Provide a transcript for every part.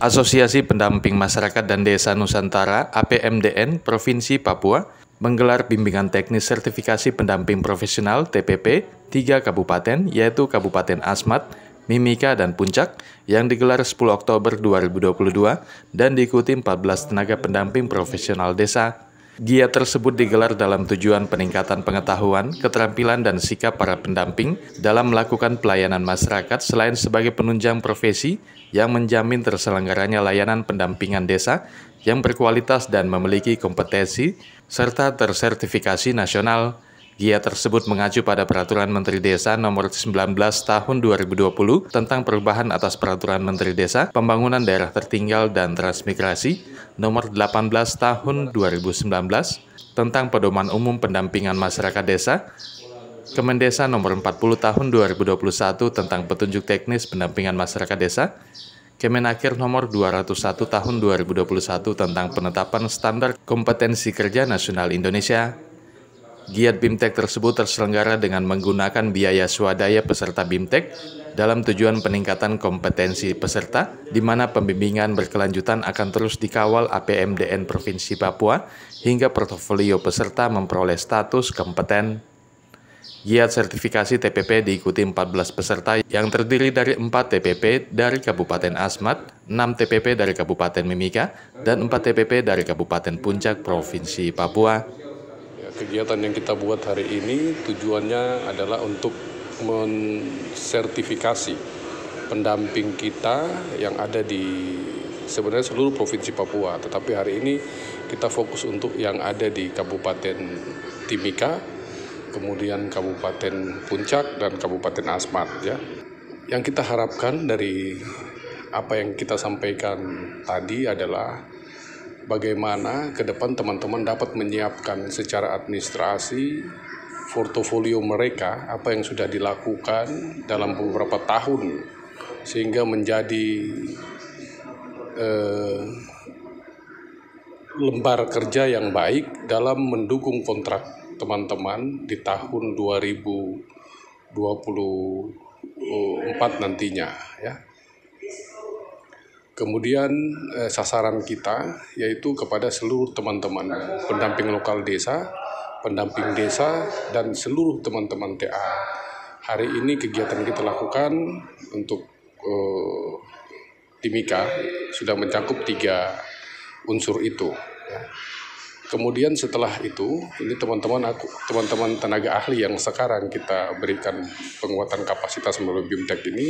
Asosiasi Pendamping Masyarakat dan Desa Nusantara APMDN Provinsi Papua menggelar bimbingan teknis sertifikasi pendamping profesional TPP tiga kabupaten yaitu Kabupaten Asmat, Mimika, dan Puncak yang digelar 10 Oktober 2022 dan diikuti 14 tenaga pendamping profesional desa Giat tersebut digelar dalam tujuan peningkatan pengetahuan, keterampilan, dan sikap para pendamping dalam melakukan pelayanan masyarakat selain sebagai penunjang profesi yang menjamin terselenggaranya layanan pendampingan desa yang berkualitas dan memiliki kompetensi serta tersertifikasi nasional Gia tersebut mengacu pada Peraturan Menteri Desa Nomor 19 Tahun 2020 tentang perubahan atas Peraturan Menteri Desa, Pembangunan Daerah Tertinggal dan Transmigrasi Nomor 18 Tahun 2019 tentang Pedoman Umum Pendampingan Masyarakat Desa Kemendesa Nomor 40 Tahun 2021 tentang Petunjuk Teknis Pendampingan Masyarakat Desa, Kemenaker Nomor 201 Tahun 2021 tentang Penetapan Standar Kompetensi Kerja Nasional Indonesia, Giat BIMTEK tersebut terselenggara dengan menggunakan biaya swadaya peserta BIMTEK dalam tujuan peningkatan kompetensi peserta, di mana pembimbingan berkelanjutan akan terus dikawal APMDN Provinsi Papua hingga portofolio peserta memperoleh status kompeten. Giat sertifikasi TPP diikuti 14 peserta yang terdiri dari 4 TPP dari Kabupaten Asmat, 6 TPP dari Kabupaten Mimika, dan 4 TPP dari Kabupaten Puncak, Provinsi Papua kegiatan yang kita buat hari ini tujuannya adalah untuk mensertifikasi pendamping kita yang ada di sebenarnya seluruh provinsi Papua, tetapi hari ini kita fokus untuk yang ada di Kabupaten Timika, kemudian Kabupaten Puncak dan Kabupaten Asmat ya. Yang kita harapkan dari apa yang kita sampaikan tadi adalah bagaimana ke depan teman-teman dapat menyiapkan secara administrasi portofolio mereka, apa yang sudah dilakukan dalam beberapa tahun sehingga menjadi eh, lembar kerja yang baik dalam mendukung kontrak teman-teman di tahun 2024 nantinya ya. Kemudian eh, sasaran kita yaitu kepada seluruh teman-teman pendamping lokal desa, pendamping desa dan seluruh teman-teman TA. Hari ini kegiatan kita lakukan untuk eh, Timika sudah mencakup tiga unsur itu. Ya. Kemudian setelah itu, ini teman-teman aku teman-teman tenaga ahli yang sekarang kita berikan penguatan kapasitas melalui BIMTEK ini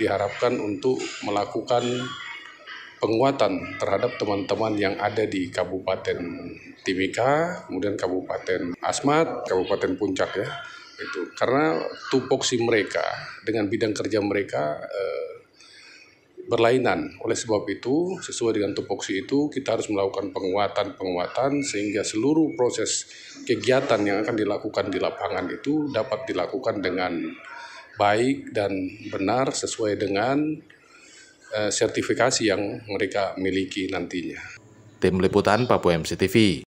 diharapkan untuk melakukan penguatan terhadap teman-teman yang ada di Kabupaten Timika, kemudian Kabupaten Asmat, Kabupaten Puncak ya. Itu karena tupoksi mereka dengan bidang kerja mereka e, berlainan. Oleh sebab itu, sesuai dengan tupoksi itu, kita harus melakukan penguatan-penguatan sehingga seluruh proses kegiatan yang akan dilakukan di lapangan itu dapat dilakukan dengan baik dan benar sesuai dengan Eh, sertifikasi yang mereka miliki nantinya. Tim Liputan Papua MCTV